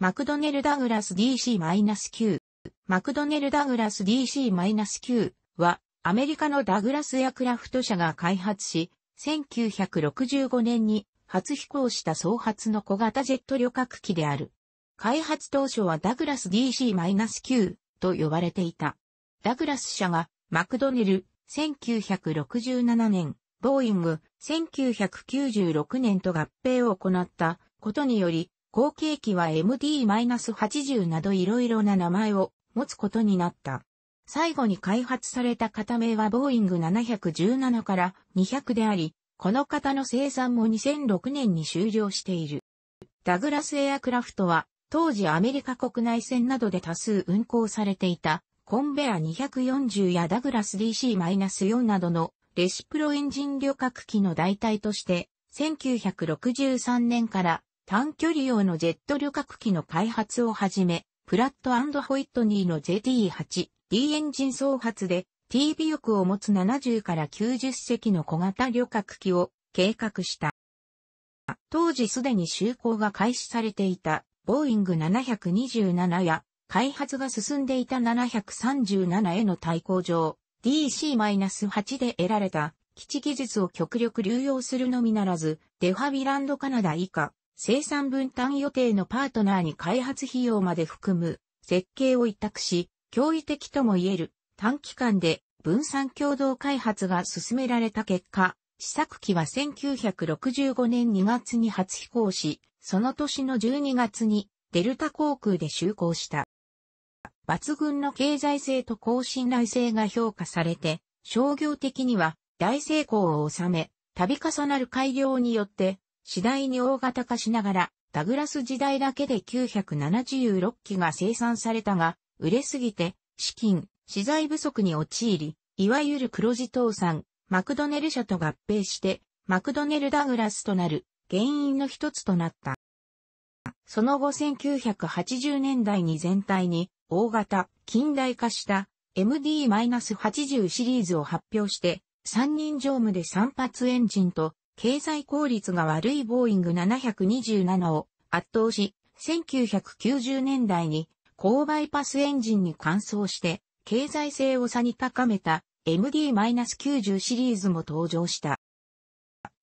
マクドネル・ダグラス DC-9。マクドネル・ダグラス DC-9 は、アメリカのダグラスエアクラフト社が開発し、1965年に初飛行した総発の小型ジェット旅客機である。開発当初はダグラス DC-9 と呼ばれていた。ダグラス社がマクドネル1967年、ボーイング1996年と合併を行ったことにより、後継機は MD-80 など色々な名前を持つことになった。最後に開発された型名はボーイング717から200であり、この型の生産も2006年に終了している。ダグラスエアクラフトは、当時アメリカ国内線などで多数運行されていた、コンベア240やダグラス DC-4 などのレシプロエンジン旅客機の代替として、1963年から短距離用のジェット旅客機の開発をはじめ、プラットホイットニーの JT8D エンジン総発で T 尾翼を持つ70から90隻の小型旅客機を計画した。当時すでに就航が開始されていたボーイング727や開発が進んでいた737への対抗上 DC-8 で得られた基地技術を極力流用するのみならずデファビランドカナダ以下生産分担予定のパートナーに開発費用まで含む設計を委託し、驚異的とも言える短期間で分散共同開発が進められた結果、試作機は1965年2月に初飛行し、その年の12月にデルタ航空で就航した。抜群の経済性と高信頼性が評価されて、商業的には大成功を収め、度重なる改良によって次第に大型化しながら、ダグラス時代だけで976機が生産されたが、売れすぎて、資金、資材不足に陥り、いわゆる黒字倒産、マクドネル社と合併して、マクドネルダグラスとなる原因の一つとなった。その後1980年代に全体に大型、近代化した MD-80 シリーズを発表して、三人乗務で3発エンジンと経済効率が悪いボーイング727を圧倒し、1990年代に高バイパスエンジンに換装して経済性を差に高めた MD-90 シリーズも登場した。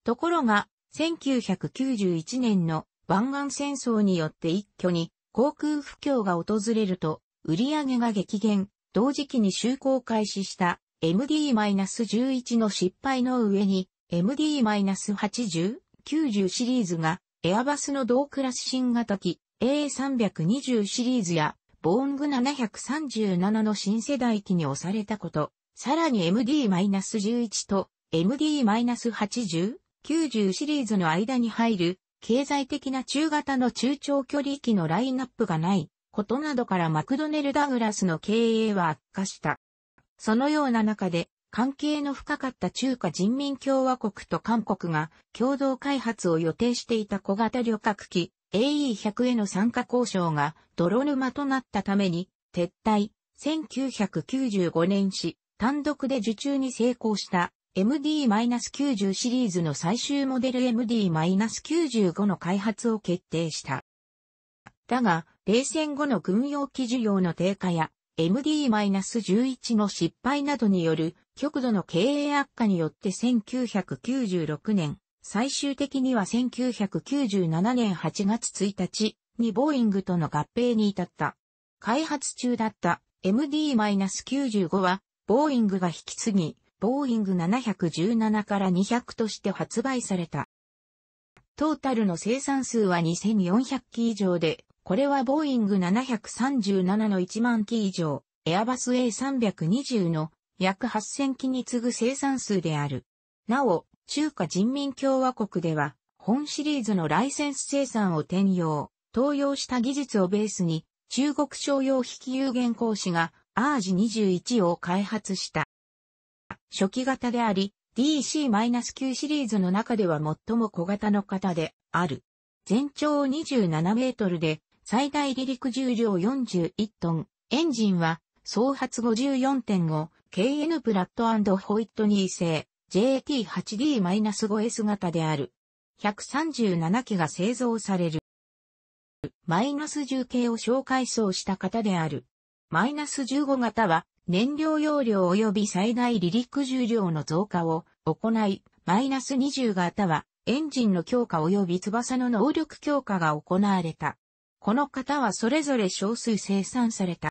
ところが、1991年の湾岸戦争によって一挙に航空不況が訪れると売り上げが激減、同時期に就航開始した MD-11 の失敗の上に MD-80、90シリーズが、エアバスの同クラス新型機 A320 シリーズや、ボーング737の新世代機に押されたこと、さらに MD-11 と MD-80、90シリーズの間に入る経済的な中型の中長距離機のラインナップがないことなどからマクドネル・ダグラスの経営は悪化した。そのような中で関係の深かった中華人民共和国と韓国が共同開発を予定していた小型旅客機 AE100 への参加交渉が泥沼となったために撤退、1995年し単独で受注に成功した MD-90 シリーズの最終モデル MD-95 の開発を決定した。だが、冷戦後の軍用機需要の低下や MD-11 の失敗などによる極度の経営悪化によって1996年、最終的には1997年8月1日にボーイングとの合併に至った。開発中だった MD-95 は、ボーイングが引き継ぎ、ボーイング717から200として発売された。トータルの生産数は2400機以上で、これはボーイング737の1万機以上、エアバス A320 の約8000機に次ぐ生産数である。なお、中華人民共和国では、本シリーズのライセンス生産を転用、登用した技術をベースに、中国商用引き有限講師が RG21 を開発した。初期型であり、DC-9 シリーズの中では最も小型の型である。全長27メートルで、最大離陸重量41トン。エンジンは、総発54.5 KN プラットホイットニー製 JT8D-5S 型である。137機が製造される。マイナス10系を小改装した型である。マイナス15型は燃料容量及び最大離陸重量の増加を行い、マイナス20型はエンジンの強化及び翼の能力強化が行われた。この型はそれぞれ少数生産された。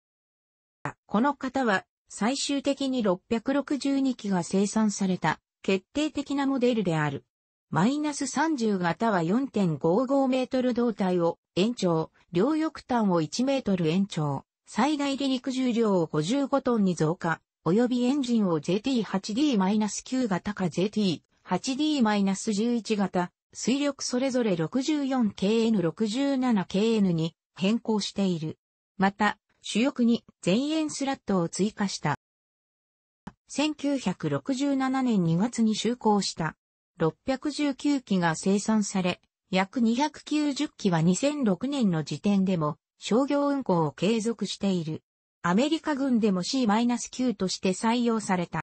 この型は最終的に662機が生産された決定的なモデルである。マイナス30型は4.55メートル胴体を延長、両翼端を1メートル延長、最大離陸重量を55トンに増加、及びエンジンを JT8D-9 型か JT8D-11 型、水力それぞれ 64KN67KN に変更している。また、主翼に前円スラットを追加した。1967年2月に就航した619機が生産され、約290機は2006年の時点でも商業運航を継続している。アメリカ軍でも C-9 として採用された。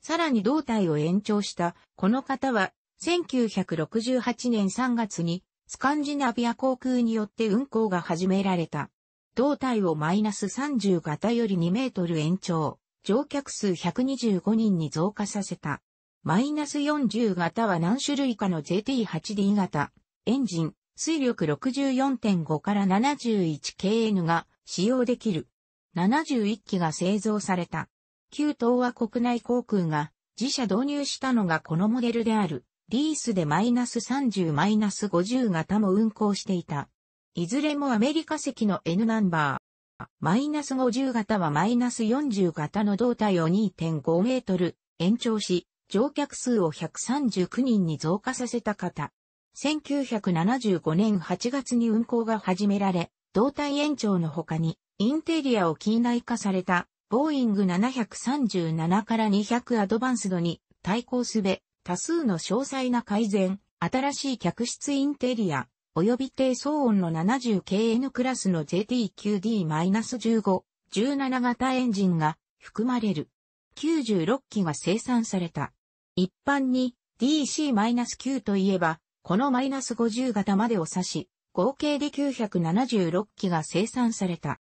さらに胴体を延長したこの方は1968年3月にスカンジナビア航空によって運航が始められた胴体をマイナス30型より2メートル延長、乗客数125人に増加させた。マイナス40型は何種類かの JT8D 型、エンジン、水力64.5から71 kN が使用できる。71機が製造された。旧東亜国内航空が自社導入したのがこのモデルである。リースでマイナス30マイナス50型も運航していた。いずれもアメリカ籍の N ナンバー。マイナス50型はマイナス40型の胴体を2.5メートル延長し、乗客数を139人に増加させた型。1975年8月に運行が始められ、胴体延長の他に、インテリアを近代化された、ボーイング737から200アドバンスドに対抗すべ、多数の詳細な改善、新しい客室インテリア、及び低騒音の 70KN クラスの JT9D-15、17型エンジンが含まれる。96機が生産された。一般に DC-9 といえば、この -50 型までを指し、合計で976機が生産された。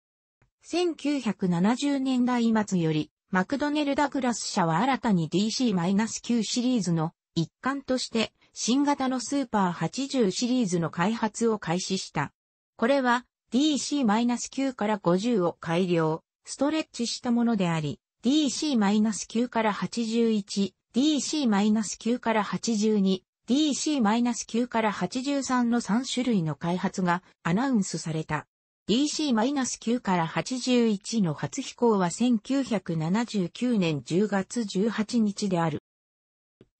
1970年代末より、マクドネル・ダグラス社は新たに DC-9 シリーズの一環として新型のスーパー80シリーズの開発を開始した。これは DC-9 から50を改良、ストレッチしたものであり、DC-9 から81、DC-9 から82、DC-9 から83の3種類の開発がアナウンスされた。DC-9 から81の初飛行は1979年10月18日である。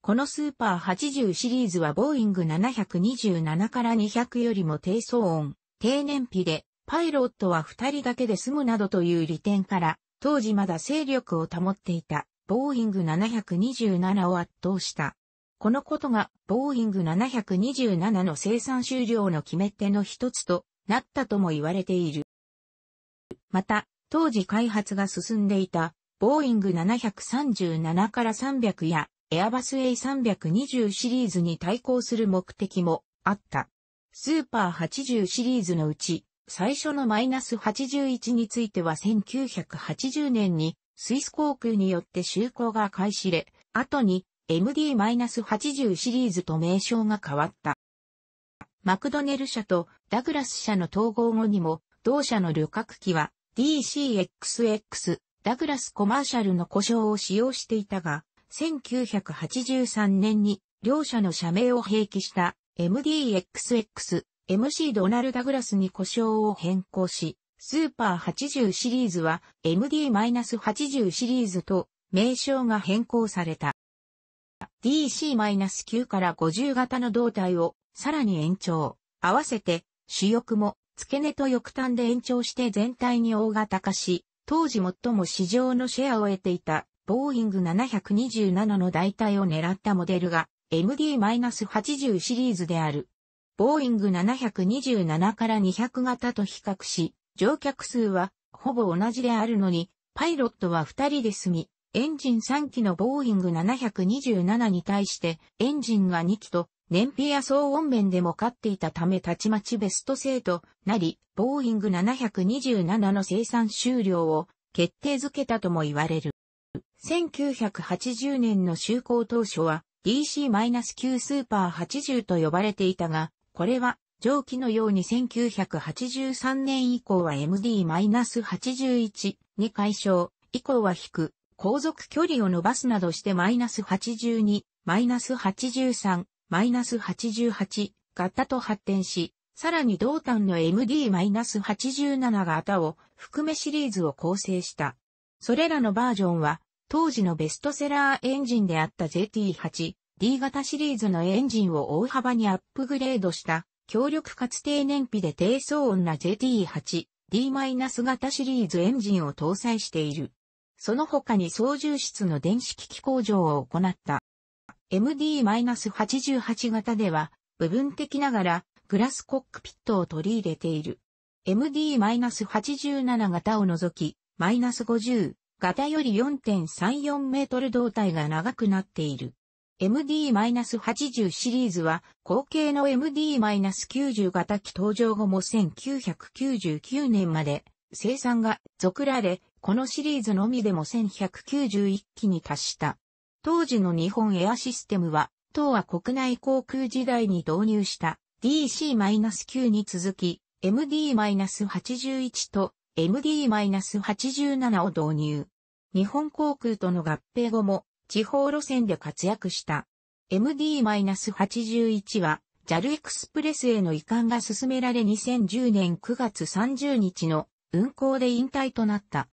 このスーパー80シリーズはボーイング727から200よりも低騒音、低燃費で、パイロットは2人だけで済むなどという利点から、当時まだ勢力を保っていた、ボーイング727を圧倒した。このことが、ボーイング727の生産終了の決め手の一つとなったとも言われている。また、当時開発が進んでいた、ボーイング737から300やエアバス A320 シリーズに対抗する目的もあった。スーパー80シリーズのうち、最初のマイナス81については1980年にスイス航空によって就航が開始れ、後に MD-80 シリーズと名称が変わった。マクドネル社とダグラス社の統合後にも、同社の旅客機は DCXX ダグラスコマーシャルの故障を使用していたが、1983年に両社の社名を併記した MDXX、MC ドナルダグラスに故障を変更し、スーパー80シリーズは MD-80 シリーズと名称が変更された。DC-9 から50型の胴体をさらに延長。合わせて主翼も付け根と翼端で延長して全体に大型化し、当時最も市場のシェアを得ていたボーイング727の代替を狙ったモデルが MD-80 シリーズである。ボーイング727から200型と比較し、乗客数はほぼ同じであるのに、パイロットは2人で済み、エンジン3機のボーイング727に対してエンジンが2機と燃費や騒音面でも勝っていたためたちまちベスト制となり、ボーイング727の生産終了を決定づけたとも言われる。1980年の就航当初は DC-9 スーパー80と呼ばれていたが、これは上記のように1983年以降は MD-81 に解消、以降は引く、航続距離を伸ばすなどしてマイナス82、マイナス83、マイナス88型と発展し、さらに同端の MD-87 型を含めシリーズを構成した。それらのバージョンは、当時のベストセラーエンジンであった JT8、D 型シリーズのエンジンを大幅にアップグレードした、強力かつ低燃費で低騒音な JT8、D- 型シリーズエンジンを搭載している。その他に操縦室の電子機器工場を行った。MD-88 型では、部分的ながら、グラスコックピットを取り入れている。MD-87 型を除き、マイナス50型より4.34メートル胴体が長くなっている。MD-80 シリーズは、後継の MD-90 型機登場後も1999年まで生産が続られ、このシリーズのみでも1191機に達した。当時の日本エアシステムは、当は国内航空時代に導入した DC-9 に続き、MD-81 と MD-87 を導入。日本航空との合併後も地方路線で活躍した。MD-81 は JAL エクスプレスへの移管が進められ2010年9月30日の運行で引退となった。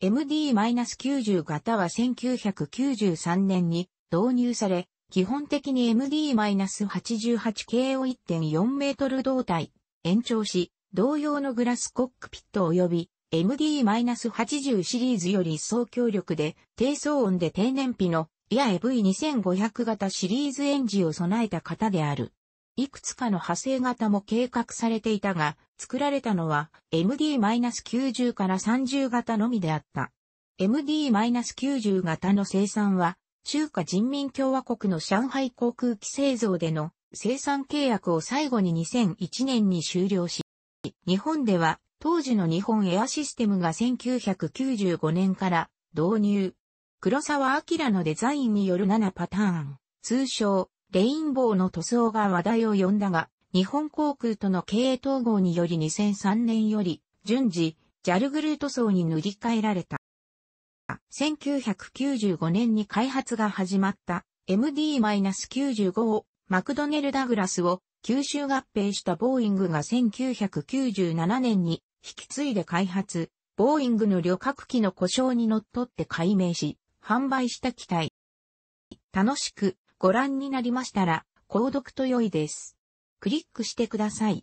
MD-90 型は1993年に導入され、基本的に MD-88 系を1.4メートル胴体、延長し、同様のグラスコックピット及び MD-80 シリーズより一層強力で低騒音で低燃費のや V2500 型シリーズエンジンを備えた型である。いくつかの派生型も計画されていたが、作られたのは MD-90 から30型のみであった。MD-90 型の生産は、中華人民共和国の上海航空機製造での生産契約を最後に2001年に終了し、日本では当時の日本エアシステムが1995年から導入。黒沢明のデザインによる7パターン、通称、レインボーの塗装が話題を呼んだが、日本航空との経営統合により2003年より、順次、ジャルグルー塗装に塗り替えられた。1995年に開発が始まった MD-95 をマクドネル・ダグラスを九州合併したボーイングが1997年に引き継いで開発、ボーイングの旅客機の故障にのっとって解明し、販売した機体。楽しくご覧になりましたら、購読と良いです。クリックしてください。